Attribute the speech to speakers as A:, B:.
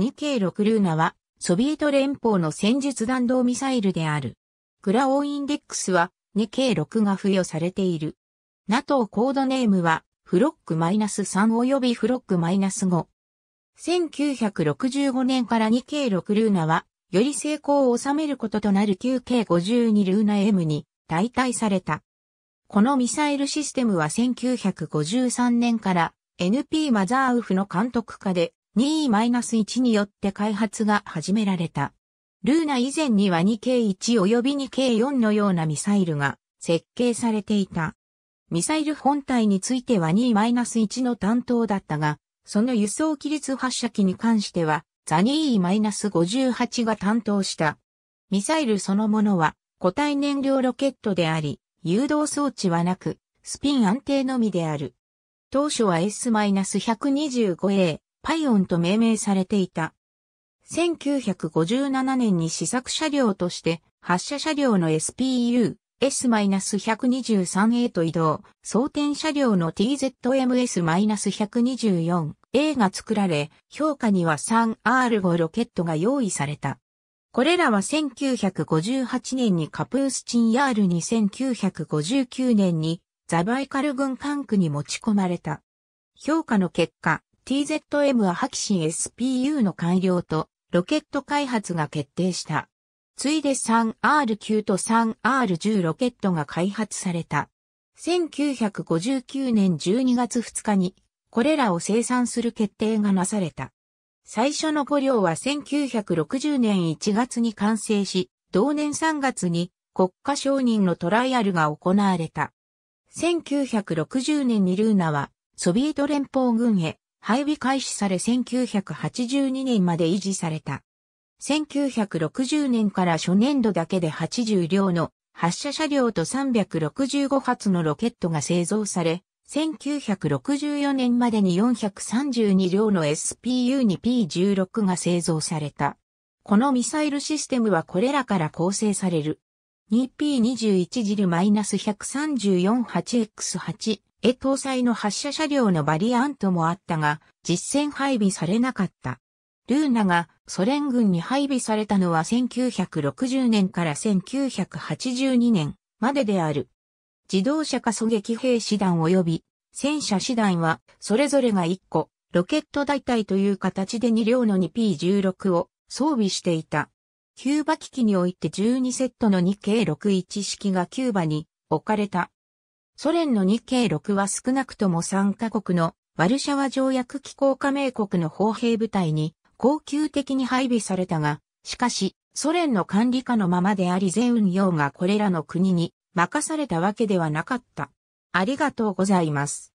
A: 2K6 ルーナは、ソビエト連邦の戦術弾道ミサイルである。クラオインデックスは 2K6 が付与されている。NATO コードネームは、フロックマイナス -3 及びフロックマイナス -5。1965年から 2K6 ルーナは、より成功を収めることとなる 9K52 ルーナ M に代替された。このミサイルシステムは1953年から NP マザーウフの監督下で 2E-1 によって開発が始められた。ルーナ以前には 2K1 及び 2K4 のようなミサイルが設計されていた。ミサイル本体については 2E-1 の担当だったが、その輸送機率発射機に関しては、ザ 2E-58 が担当した。ミサイルそのものは固体燃料ロケットであり、誘導装置はなく、スピン安定のみである。当初は S-125A、パイオンと命名されていた。1957年に試作車両として発射車両の SPU、S-123A と移動、装填車両の TZMS-124A が作られ、評価には 3R5 ロケットが用意された。これらは1958年にカプースチンヤールに1959年にザバイカル軍管区に持ち込まれた。評価の結果、TZM はハキシン SPU の改良とロケット開発が決定した。ついで 3R9 と 3R10 ロケットが開発された。1959年12月2日にこれらを生産する決定がなされた。最初の5両は1960年1月に完成し、同年3月に国家承認のトライアルが行われた。1960年にルーナはソビエト連邦軍へ配備開始され1982年まで維持された。1960年から初年度だけで80両の発射車両と365発のロケットが製造され、1964年までに432両の SPU-2P16 が製造された。このミサイルシステムはこれらから構成される。2P21 ジル -1348X8 絵搭載の発射車両のバリアントもあったが、実戦配備されなかった。ルーナがソ連軍に配備されたのは1960年から1982年までである。自動車化狙撃兵師団及び戦車師団はそれぞれが1個、ロケット大隊という形で2両の 2P16 を装備していた。キューバ危機において12セットの 2K61 式がキューバに置かれた。ソ連の日系6は少なくとも3カ国のワルシャワ条約機構加盟国の砲兵部隊に恒久的に配備されたが、しかし、ソ連の管理下のままであり全運用がこれらの国に任されたわけではなかった。ありがとうございます。